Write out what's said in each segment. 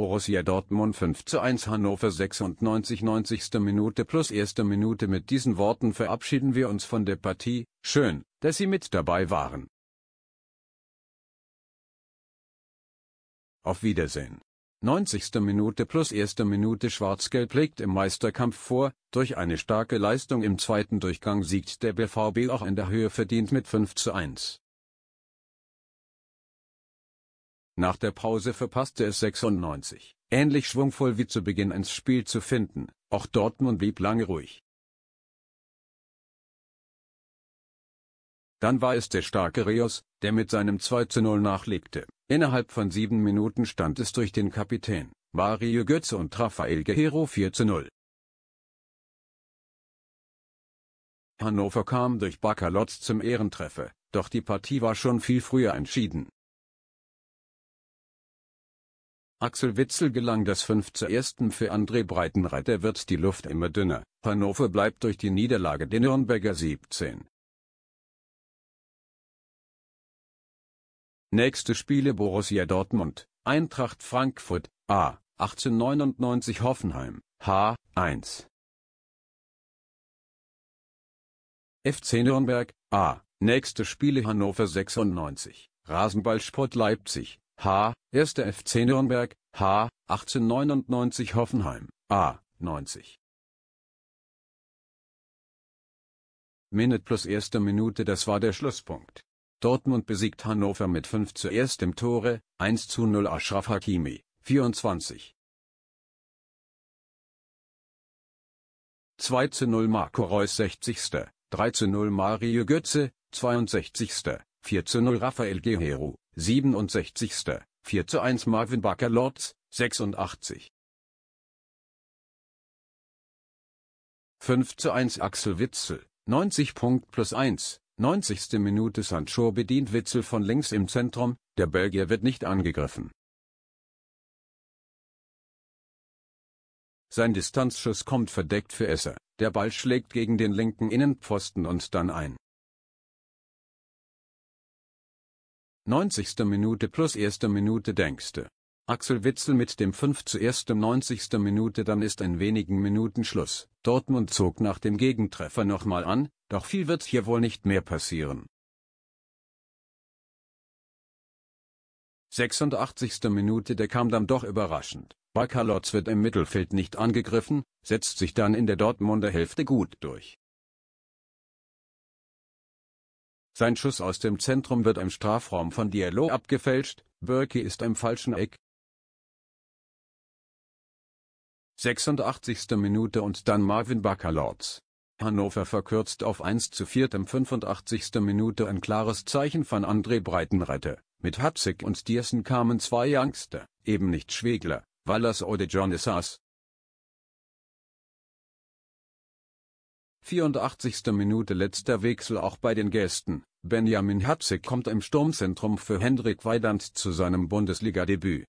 Borussia Dortmund 5 zu 1 Hannover 96 90. Minute plus 1. Minute mit diesen Worten verabschieden wir uns von der Partie, schön, dass Sie mit dabei waren. Auf Wiedersehen. 90. Minute plus 1. Minute Schwarz-Gelb legt im Meisterkampf vor, durch eine starke Leistung im zweiten Durchgang siegt der BVB auch in der Höhe verdient mit 5 zu 1. Nach der Pause verpasste es 96, ähnlich schwungvoll wie zu Beginn ins Spiel zu finden, auch Dortmund blieb lange ruhig. Dann war es der starke Reus, der mit seinem 2 zu 0 nachlegte. Innerhalb von sieben Minuten stand es durch den Kapitän, Mario Götze und Rafael Guerrero 4 zu 0. Hannover kam durch Bakalotz zum Ehrentreffer, doch die Partie war schon viel früher entschieden. Axel Witzel gelang das 5 zu 1 für André Breitenreiter wird die Luft immer dünner. Hannover bleibt durch die Niederlage den Nürnberger 17. Nächste Spiele Borussia Dortmund, Eintracht Frankfurt, A, 1899 Hoffenheim, H, 1. FC Nürnberg, A, nächste Spiele Hannover 96, Rasenballsport Leipzig, H. 1. FC Nürnberg, H. 1899 Hoffenheim, A. 90. Minute plus erste Minute das war der Schlusspunkt. Dortmund besiegt Hannover mit 5 zu erstem Tore, 1 zu 0 Ashraf Hakimi, 24. 2 zu 0 Marco Reus 60. 3 zu 0 Mario Götze, 62. 4 zu 0 Raphael Guerrero, 67. 4 zu 1 Marvin Bakker Lords, 86. 5 zu 1 Axel Witzel, 90 Punkt plus 1, 90. Minute Sancho bedient Witzel von links im Zentrum, der Belgier wird nicht angegriffen. Sein Distanzschuss kommt verdeckt für Esser, der Ball schlägt gegen den linken Innenpfosten und dann ein. 90. Minute plus 1. Minute denkste. Axel Witzel mit dem 5 zu 1. 90. Minute dann ist in wenigen Minuten Schluss. Dortmund zog nach dem Gegentreffer nochmal an, doch viel wird hier wohl nicht mehr passieren. 86. Minute der kam dann doch überraschend. Bakalotz wird im Mittelfeld nicht angegriffen, setzt sich dann in der Dortmunder Hälfte gut durch. Sein Schuss aus dem Zentrum wird im Strafraum von Diallo abgefälscht, Birki ist im falschen Eck. 86. Minute und dann Marvin Bakalorz. Hannover verkürzt auf 1 zu 4. 85. Minute ein klares Zeichen von André Breitenreiter. Mit Hatzig und Diersen kamen zwei Youngster, eben nicht Schwegler, Wallas oder John Isas. 84. Minute letzter Wechsel auch bei den Gästen. Benjamin Hatzig kommt im Sturmzentrum für Hendrik Weidand zu seinem Bundesligadebüt.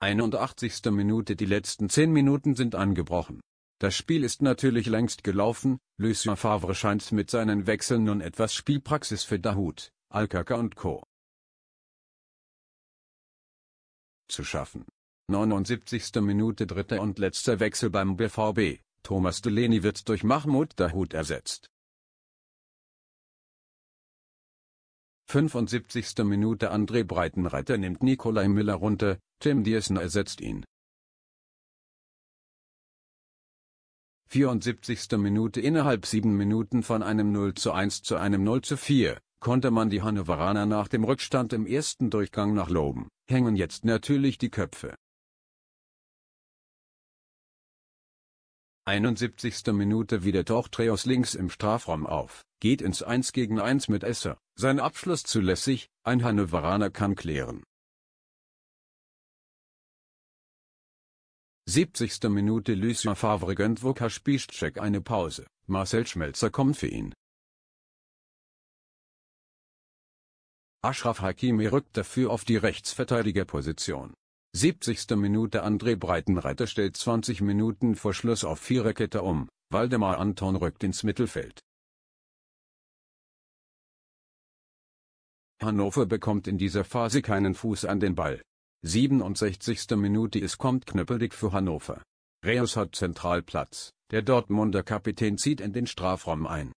81. Minute Die letzten 10 Minuten sind angebrochen. Das Spiel ist natürlich längst gelaufen, Lucien Favre scheint mit seinen Wechseln nun etwas Spielpraxis für Dahut, Alkaka und Co. zu schaffen. 79. Minute dritter und letzter Wechsel beim BVB, Thomas Delaney wird durch Mahmoud Dahoud ersetzt. 75. Minute André Breitenreiter nimmt Nikolai Müller runter, Tim Diersen ersetzt ihn. 74. Minute Innerhalb sieben Minuten von einem 0 zu 1 zu einem 0 zu 4, konnte man die Hannoveraner nach dem Rückstand im ersten Durchgang loben, hängen jetzt natürlich die Köpfe. 71. Minute wieder taucht Reus links im Strafraum auf, geht ins 1 gegen 1 mit Esser, sein Abschluss zulässig, ein Hannoveraner kann klären. 70. Minute Lucien Favre gönnt Vuka Spiszczek eine Pause, Marcel Schmelzer kommt für ihn. Ashraf Hakimi rückt dafür auf die Rechtsverteidigerposition. 70. Minute André Breitenreiter stellt 20 Minuten vor Schluss auf Viererkette um, Waldemar Anton rückt ins Mittelfeld. Hannover bekommt in dieser Phase keinen Fuß an den Ball. 67. Minute Es kommt knüppelig für Hannover. Reus hat Zentralplatz, der Dortmunder Kapitän zieht in den Strafraum ein.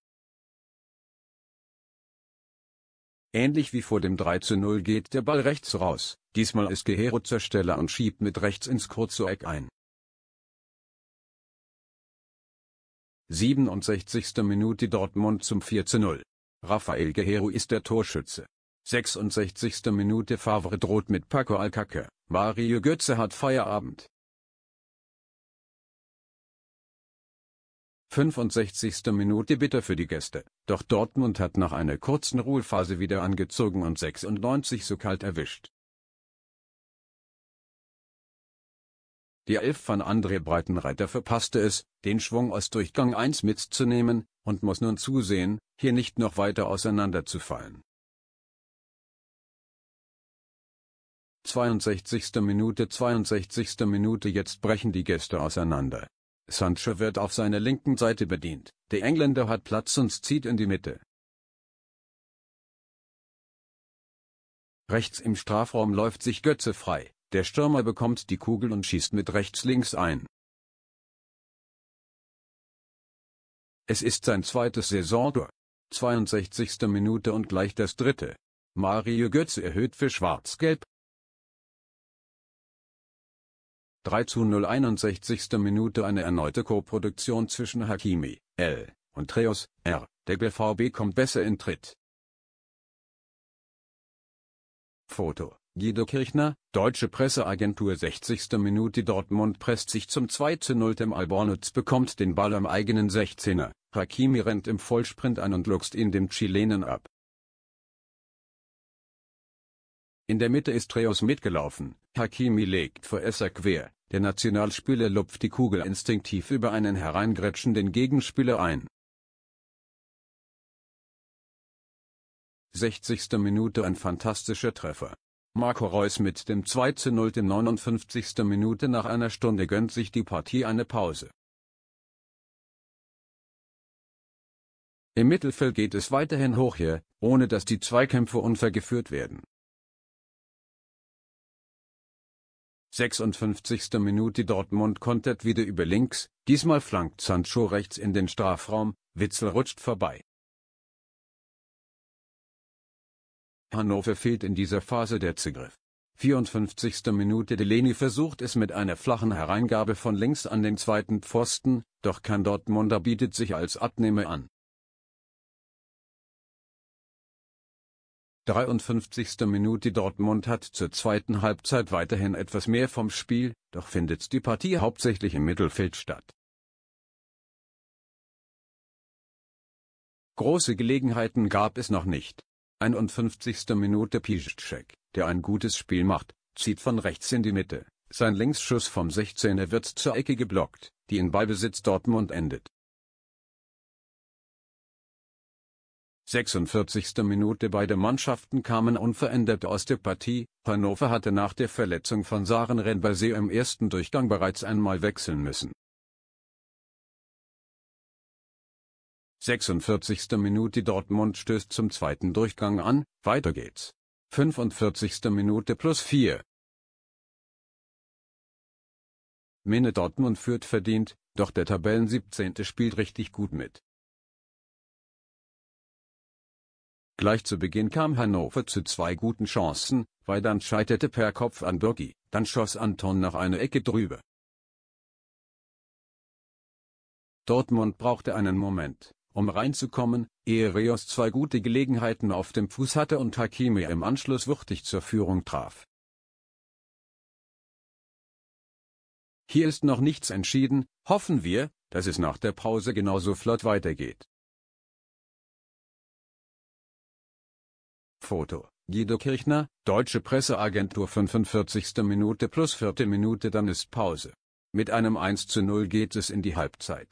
Ähnlich wie vor dem 3 zu 0 geht der Ball rechts raus, diesmal ist Guerrero Zersteller und schiebt mit rechts ins kurze Eck ein. 67. Minute Dortmund zum 4 zu 0. Rafael Guerrero ist der Torschütze. 66. Minute Favre droht mit Paco Alcacer. Mario Götze hat Feierabend. 65. Minute bitter für die Gäste, doch Dortmund hat nach einer kurzen Ruhephase wieder angezogen und 96 so kalt erwischt. Die Elf von André Breitenreiter verpasste es, den Schwung aus Durchgang 1 mitzunehmen, und muss nun zusehen, hier nicht noch weiter auseinanderzufallen. 62. Minute 62. Minute jetzt brechen die Gäste auseinander. Sancho wird auf seiner linken Seite bedient, der Engländer hat Platz und zieht in die Mitte. Rechts im Strafraum läuft sich Götze frei, der Stürmer bekommt die Kugel und schießt mit rechts links ein. Es ist sein zweites Saisontor. 62. Minute und gleich das dritte. Mario Götze erhöht für Schwarz-Gelb, 3 zu 0 61. Minute eine erneute Koproduktion zwischen Hakimi, L. und Treos, R. Der BVB kommt besser in Tritt. Foto. Guido Kirchner, Deutsche Presseagentur 60. Minute Dortmund presst sich zum 2 zu 0 dem Albornoz bekommt den Ball am eigenen 16er, Hakimi rennt im Vollsprint an und luchst ihn dem Chilenen ab. In der Mitte ist Reus mitgelaufen, Hakimi legt vor Esser quer, der Nationalspieler lupft die Kugel instinktiv über einen hereingrätschenden Gegenspieler ein. 60. Minute ein fantastischer Treffer. Marco Reus mit dem 2 zu 0 im 59. Minute nach einer Stunde gönnt sich die Partie eine Pause. Im Mittelfeld geht es weiterhin hoch her, ohne dass die Zweikämpfe unvergeführt werden. 56. Minute Dortmund kontert wieder über links, diesmal flankt Sancho rechts in den Strafraum, Witzel rutscht vorbei. Hannover fehlt in dieser Phase der Zugriff. 54. Minute Delaney versucht es mit einer flachen Hereingabe von links an den zweiten Pfosten, doch kein Dortmunder bietet sich als Abnehmer an. 53. Minute Dortmund hat zur zweiten Halbzeit weiterhin etwas mehr vom Spiel, doch findet die Partie hauptsächlich im Mittelfeld statt. Große Gelegenheiten gab es noch nicht. 51. Minute Piszczek, der ein gutes Spiel macht, zieht von rechts in die Mitte. Sein Linksschuss vom 16er wird zur Ecke geblockt, die in Ballbesitz Dortmund endet. 46. Minute beide Mannschaften kamen unverändert aus der Partie, Hannover hatte nach der Verletzung von Saren Renbersee im ersten Durchgang bereits einmal wechseln müssen. 46. Minute Dortmund stößt zum zweiten Durchgang an, weiter geht's. 45. Minute plus 4. Minne Dortmund führt verdient, doch der Tabellen 17. spielt richtig gut mit. Gleich zu Beginn kam Hannover zu zwei guten Chancen, weil dann scheiterte per Kopf an Birgi, dann schoss Anton nach einer Ecke drüber. Dortmund brauchte einen Moment, um reinzukommen, ehe Reus zwei gute Gelegenheiten auf dem Fuß hatte und Hakimi im Anschluss wuchtig zur Führung traf. Hier ist noch nichts entschieden, hoffen wir, dass es nach der Pause genauso flott weitergeht. Foto, Guido Kirchner, Deutsche Presseagentur 45. Minute plus 4. Minute dann ist Pause. Mit einem 1 zu 0 geht es in die Halbzeit.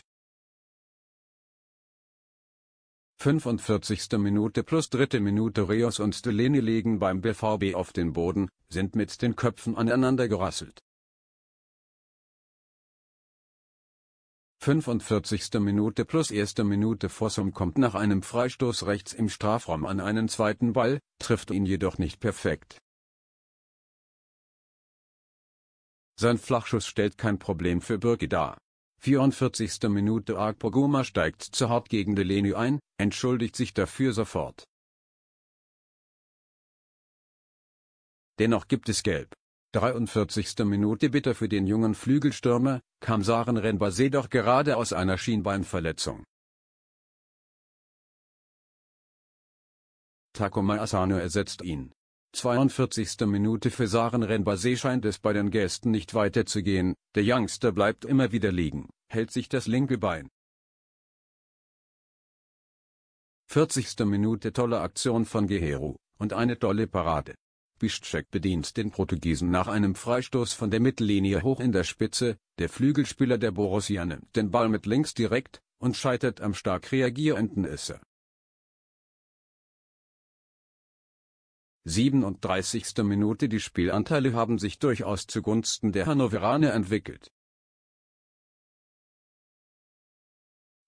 45. Minute plus 3. Minute Reos und Delene liegen beim BVB auf den Boden, sind mit den Köpfen aneinander gerasselt. 45. Minute plus 1. Minute Fossum kommt nach einem Freistoß rechts im Strafraum an einen zweiten Ball, trifft ihn jedoch nicht perfekt. Sein Flachschuss stellt kein Problem für Birki dar. 44. Minute Agbo Goma steigt zu hart gegen Delenü ein, entschuldigt sich dafür sofort. Dennoch gibt es Gelb. 43. Minute bitter für den jungen Flügelstürmer, kam Saren Renbase doch gerade aus einer Schienbeinverletzung. Takuma Asano ersetzt ihn. 42. Minute für Saren Renbase scheint es bei den Gästen nicht weiterzugehen, der Youngster bleibt immer wieder liegen, hält sich das linke Bein. 40. Minute tolle Aktion von Geheru, und eine tolle Parade. Biszczek bedient den Portugiesen nach einem Freistoß von der Mittellinie hoch in der Spitze, der Flügelspieler der Borussia nimmt den Ball mit links direkt, und scheitert am stark reagierenden Isse. 37. Minute Die Spielanteile haben sich durchaus zugunsten der Hannoveraner entwickelt.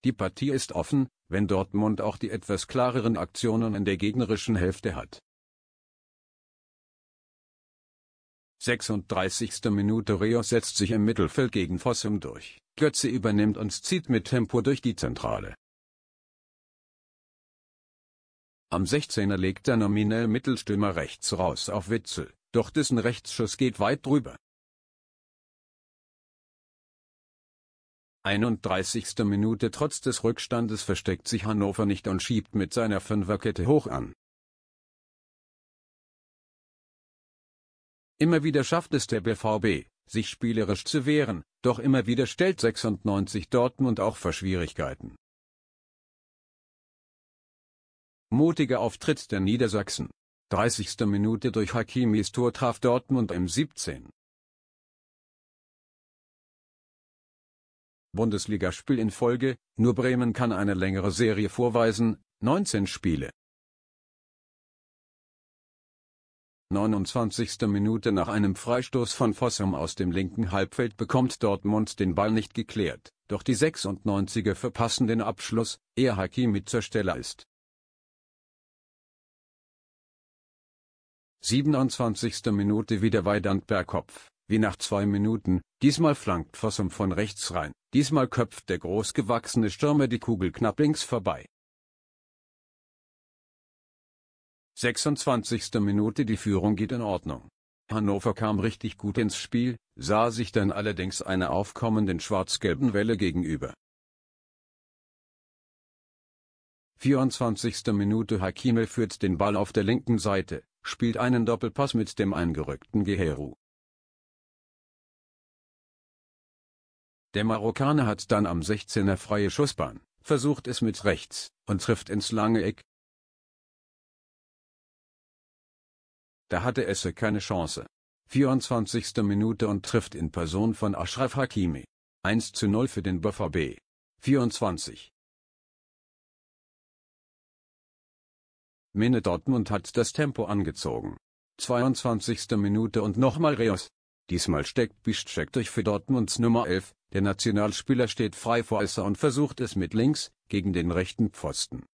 Die Partie ist offen, wenn Dortmund auch die etwas klareren Aktionen in der gegnerischen Hälfte hat. 36. Minute Rio setzt sich im Mittelfeld gegen Fossum durch. Götze übernimmt und zieht mit Tempo durch die Zentrale. Am 16er legt der nominell Mittelstürmer rechts raus auf Witzel, doch dessen Rechtsschuss geht weit drüber. 31. Minute Trotz des Rückstandes versteckt sich Hannover nicht und schiebt mit seiner Fünferkette hoch an. Immer wieder schafft es der BVB, sich spielerisch zu wehren, doch immer wieder stellt 96 Dortmund auch vor Schwierigkeiten. Mutiger Auftritt der Niedersachsen. 30. Minute durch Hakimis Tor traf Dortmund im 17. Bundesligaspiel in Folge, nur Bremen kann eine längere Serie vorweisen, 19 Spiele. 29. Minute nach einem Freistoß von Fossum aus dem linken Halbfeld bekommt Dortmund den Ball nicht geklärt, doch die 96er verpassen den Abschluss, ehe Hakimi zur Stelle ist. 27. Minute wieder Weidand per wie nach zwei Minuten, diesmal flankt Fossum von rechts rein, diesmal köpft der großgewachsene Stürmer die Kugel knapp links vorbei. 26. Minute die Führung geht in Ordnung. Hannover kam richtig gut ins Spiel, sah sich dann allerdings einer aufkommenden schwarz-gelben Welle gegenüber. 24. Minute Hakime führt den Ball auf der linken Seite, spielt einen Doppelpass mit dem eingerückten Geheru. Der Marokkaner hat dann am 16er freie Schussbahn, versucht es mit rechts und trifft ins lange Eck, Da hatte Esse keine Chance. 24. Minute und trifft in Person von Ashraf Hakimi. 1 zu 0 für den BVB. 24. Minne Dortmund hat das Tempo angezogen. 22. Minute und nochmal Reus. Diesmal steckt Bischek durch für Dortmunds Nummer 11, der Nationalspieler steht frei vor Esser und versucht es mit links, gegen den rechten Pfosten.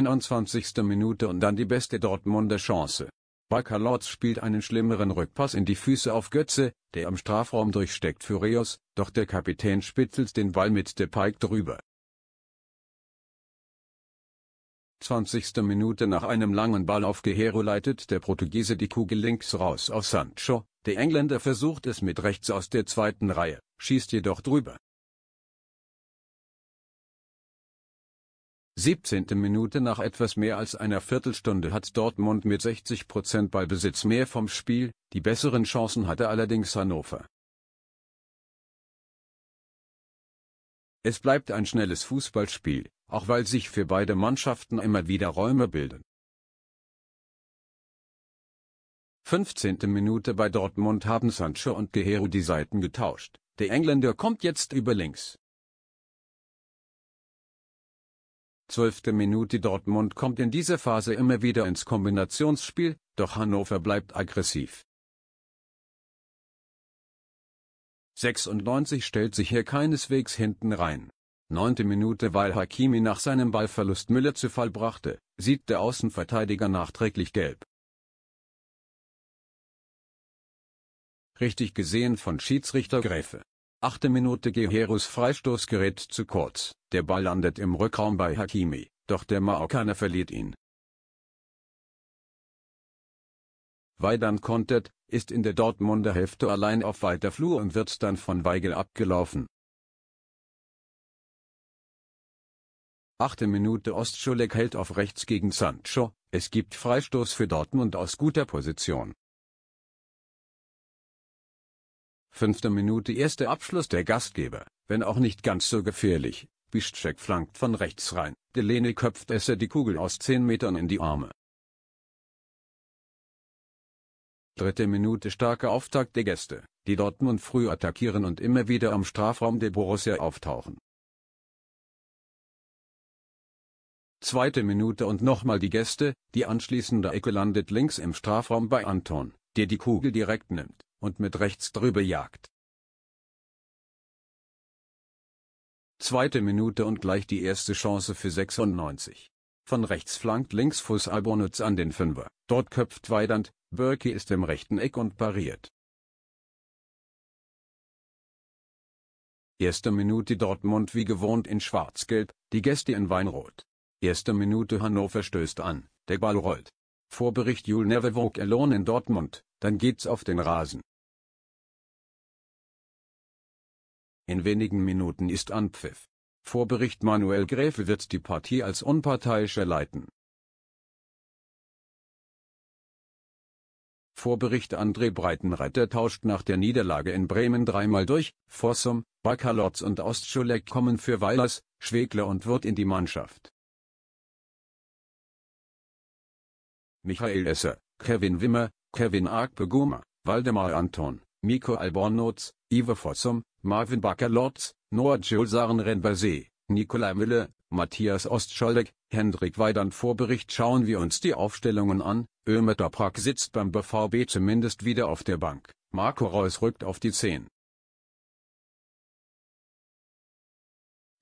21. Minute und dann die beste Dortmunder Chance. Bacalotz spielt einen schlimmeren Rückpass in die Füße auf Götze, der im Strafraum durchsteckt für Reus, doch der Kapitän spitzelt den Ball mit der Pike drüber. 20. Minute nach einem langen Ball auf Gehero leitet der Portugiese die Kugel links raus auf Sancho, der Engländer versucht es mit rechts aus der zweiten Reihe, schießt jedoch drüber. 17. Minute nach etwas mehr als einer Viertelstunde hat Dortmund mit 60% Ballbesitz mehr vom Spiel, die besseren Chancen hatte allerdings Hannover. Es bleibt ein schnelles Fußballspiel, auch weil sich für beide Mannschaften immer wieder Räume bilden. 15. Minute bei Dortmund haben Sancho und Guerrero die Seiten getauscht, der Engländer kommt jetzt über links. 12. Minute Dortmund kommt in dieser Phase immer wieder ins Kombinationsspiel, doch Hannover bleibt aggressiv. 96 stellt sich hier keineswegs hinten rein. 9. Minute weil Hakimi nach seinem Ballverlust Müller zu Fall brachte, sieht der Außenverteidiger nachträglich gelb. Richtig gesehen von Schiedsrichter Gräfe. 8. Minute Geheros Freistoß gerät zu kurz, der Ball landet im Rückraum bei Hakimi, doch der Marokkaner verliert ihn. Weidan kontert, ist in der Dortmunder Hälfte allein auf weiter Flur und wird dann von Weigel abgelaufen. 8. Minute Ostschulek hält auf rechts gegen Sancho, es gibt Freistoß für Dortmund aus guter Position. Fünfte Minute erster Abschluss der Gastgeber, wenn auch nicht ganz so gefährlich. Bischek flankt von rechts rein, Delene köpft Esser die Kugel aus 10 Metern in die Arme. Dritte Minute starker Auftakt der Gäste, die Dortmund früh attackieren und immer wieder am Strafraum der Borussia auftauchen. Zweite Minute und nochmal die Gäste, die anschließende Ecke landet links im Strafraum bei Anton, der die Kugel direkt nimmt und mit rechts drüber jagt. Zweite Minute und gleich die erste Chance für 96. Von rechts flankt Linksfuß Albonitz an den Fünfer. Dort köpft Weidand, Birki ist im rechten Eck und pariert. Erste Minute Dortmund wie gewohnt in Schwarz-Gelb, die Gäste in Weinrot. Erste Minute Hannover stößt an, der Ball rollt. Vorbericht Jul Neverwog alone in Dortmund, dann geht's auf den Rasen. In wenigen Minuten ist Anpfiff. Vorbericht Manuel Gräfe wird die Partie als Unparteiischer leiten. Vorbericht André Breitenreiter tauscht nach der Niederlage in Bremen dreimal durch, Fossum, Bakalotz und Ostschulek kommen für Weilers, Schwegler und Wirth in die Mannschaft. Michael Esser, Kevin Wimmer, Kevin Arkbeguma, Waldemar Anton, Miko Albornoz, Ivo Fossum, Marvin Bakker-Lotz, Noah Julsaren Renbersee, Nikolai Müller, Matthias Ostscholdeck, Hendrik Weidand vor Bericht schauen wir uns die Aufstellungen an, Ömer Toprak sitzt beim BVB zumindest wieder auf der Bank, Marco Reus rückt auf die 10.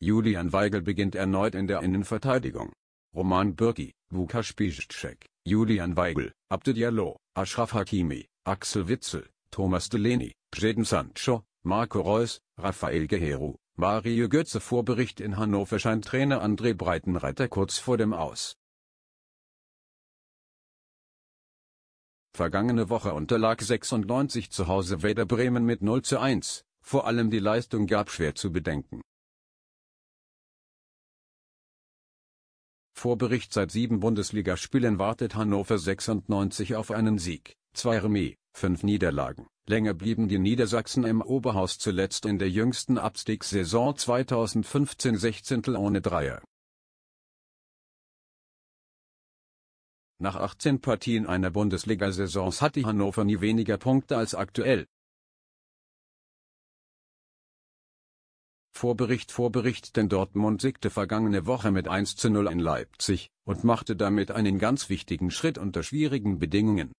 Julian Weigel beginnt erneut in der Innenverteidigung. Roman Birki, Vukas Piszczek, Julian Weigel, Abdel Diallo, Ashraf Hakimi, Axel Witzel, Thomas Delaney, Jaden Sancho, Marco Reus, Rafael Guerrero, Mario Götze Vorbericht in Hannover scheint Trainer André Breitenreiter kurz vor dem Aus. Vergangene Woche unterlag 96 zu Hause Werder Bremen mit 0 zu 1, vor allem die Leistung gab schwer zu bedenken. Vorbericht seit sieben Bundesligaspielen wartet Hannover 96 auf einen Sieg, zwei Remis, fünf Niederlagen. Länger blieben die Niedersachsen im Oberhaus zuletzt in der jüngsten Abstiegssaison 2015 16. ohne Dreier. Nach 18 Partien einer bundesliga saison hatte Hannover nie weniger Punkte als aktuell. Vorbericht Vorbericht denn Dortmund siegte vergangene Woche mit 1 zu 0 in Leipzig und machte damit einen ganz wichtigen Schritt unter schwierigen Bedingungen.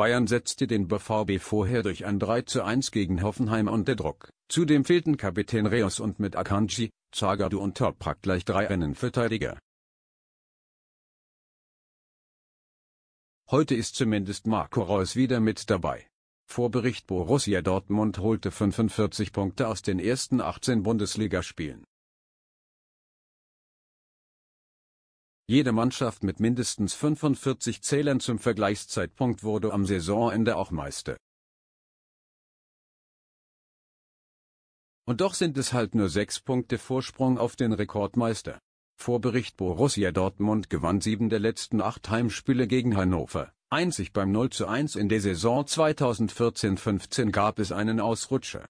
Bayern setzte den BVB vorher durch ein 3:1 gegen Hoffenheim unter Druck. Zudem fehlten Kapitän Reus und mit Akanji, Zagadu und Toprak gleich drei Rennenverteidiger. Heute ist zumindest Marco Reus wieder mit dabei. Vorbericht Borussia Dortmund holte 45 Punkte aus den ersten 18 Bundesligaspielen. Jede Mannschaft mit mindestens 45 Zählern zum Vergleichszeitpunkt wurde am Saisonende auch Meister. Und doch sind es halt nur sechs Punkte Vorsprung auf den Rekordmeister. Vorbericht Borussia Dortmund gewann sieben der letzten acht Heimspiele gegen Hannover. Einzig beim 0 zu 1 in der Saison 2014-15 gab es einen Ausrutscher.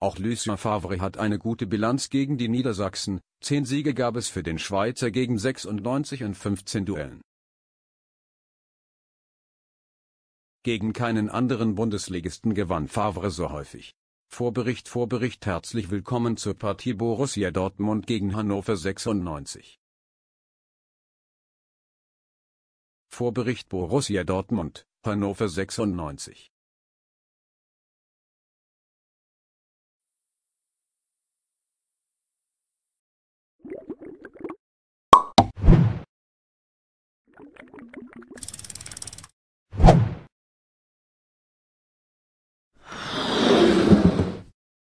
Auch Lucien Favre hat eine gute Bilanz gegen die Niedersachsen, 10 Siege gab es für den Schweizer gegen 96 in 15 Duellen. Gegen keinen anderen Bundesligisten gewann Favre so häufig. Vorbericht Vorbericht herzlich willkommen zur Partie Borussia Dortmund gegen Hannover 96. Vorbericht Borussia Dortmund, Hannover 96